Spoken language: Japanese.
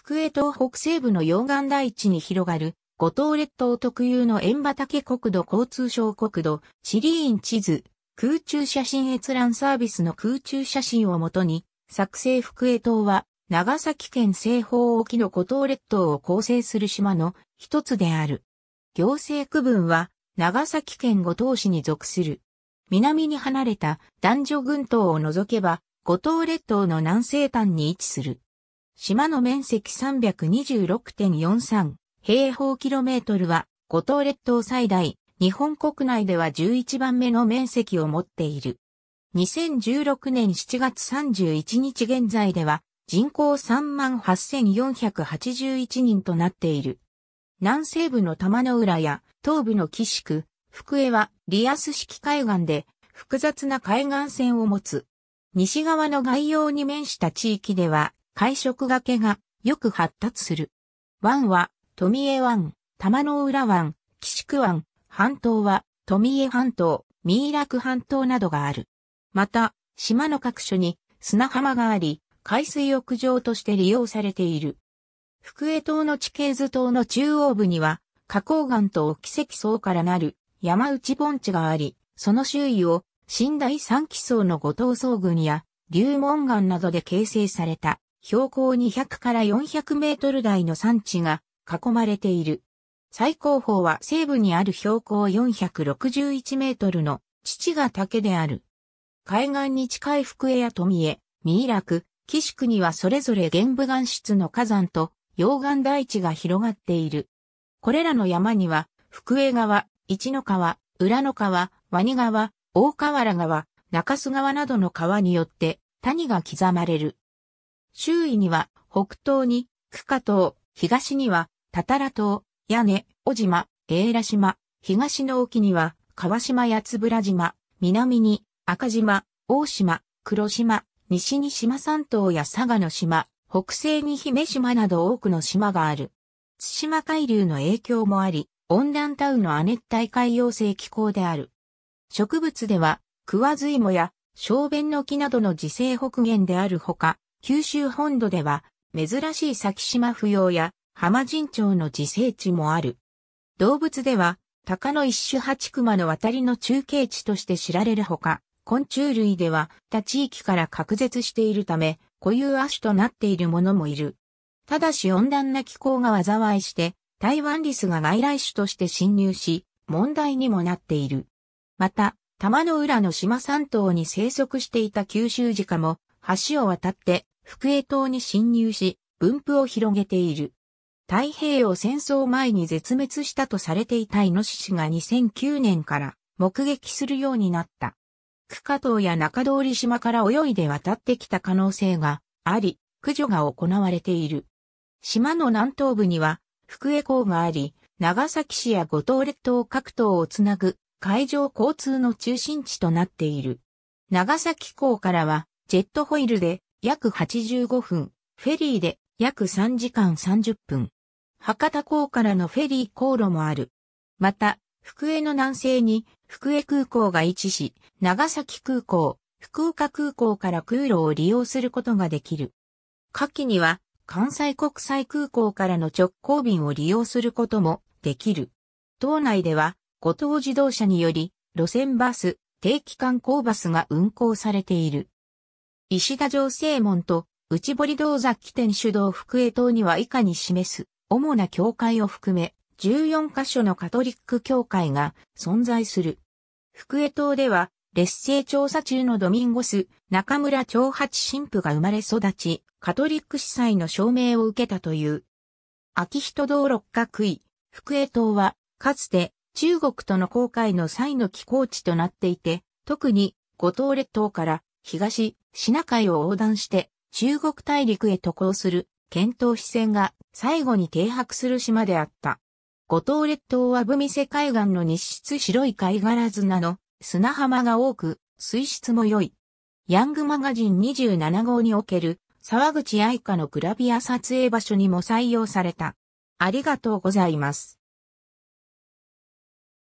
福江島北西部の溶岩台地に広がる、五島列島特有の円畑国土交通省国土、地理院地図、空中写真閲覧サービスの空中写真をもとに、作成福江島は、長崎県西方沖の五島列島を構成する島の一つである。行政区分は、長崎県五島市に属する。南に離れた男女群島を除けば、五島列島の南西端に位置する。島の面積326.43平方キロメートルは五島列島最大、日本国内では11番目の面積を持っている。2016年7月31日現在では人口38,481人となっている。南西部の玉の浦や東部の岸区、福江はリアス式海岸で複雑な海岸線を持つ。西側の概要に面した地域では会食がけがよく発達する。湾は、富江湾、玉の浦湾、岸区湾、半島は、富江半島、三楽半島などがある。また、島の各所に砂浜があり、海水浴場として利用されている。福江島の地形図島の中央部には、花崗岩と奇跡層からなる山内盆地があり、その周囲を新大三基層の五島層群や流門岩などで形成された標高200から400メートル台の山地が囲まれている。最高峰は西部にある標高461メートルの父が竹である。海岸に近い福江や富江、三楽、岸区にはそれぞれ玄武岩質の火山と溶岩大地が広がっている。これらの山には、福江川、一の川、浦の川、ワニ川、大河原川、中洲川などの川によって谷が刻まれる。周囲には北東に区下島、東にはタタラ島、屋根、小島、永良島、東の沖には川島やつぶら島、南に赤島、大島、黒島、西に島三島や佐賀の島、北西に姫島など多くの島がある。津島海流の影響もあり、温暖タウの亜熱帯海洋性気候である。植物では、クワズイモや小便の木などの自生北限であるほか、九州本土では、珍しい先島不要や浜神町の自生地もある。動物では、鷹の一種八熊の渡りの中継地として知られるほか、昆虫類では他地域から隔絶しているため、固有亜種となっているものもいる。ただし温暖な気候が災いして、台湾リスが外来種として侵入し、問題にもなっている。また、玉の浦の島三島に生息していた九州ジカも、橋を渡って福江島に侵入し、分布を広げている。太平洋戦争前に絶滅したとされていたイノシシが2009年から目撃するようになった。区下島や中通島から泳いで渡ってきた可能性があり、駆除が行われている。島の南東部には福江港があり、長崎市や五島列島各島をつなぐ海上交通の中心地となっている。長崎港からはジェットホイールで約85分、フェリーで約3時間30分。博多港からのフェリー航路もある。また、福江の南西に福江空港が位置し、長崎空港、福岡空港から空路を利用することができる。下記には関西国際空港からの直行便を利用することもできる。島内では、後藤自動車により、路線バス、定期観光バスが運行されている。石田城正門と内堀道座起点主導福江島には以下に示す主な教会を含め14カ所のカトリック教会が存在する。福江島では劣勢調査中のドミンゴス、中村長八神父が生まれ育ち、カトリック司祭の証明を受けたという。秋人道六角位、福江島は、かつて中国との航海の際の寄港地となっていて、特に五島列島から東、シナ海を横断して、中国大陸へ渡航する、遣唐使船が最後に停泊する島であった。五島列島は海瀬海岸の日出白い貝殻砂の砂浜が多く、水質も良い。ヤングマガジン27号における沢口愛花のグラビア撮影場所にも採用された。ありがとうございます。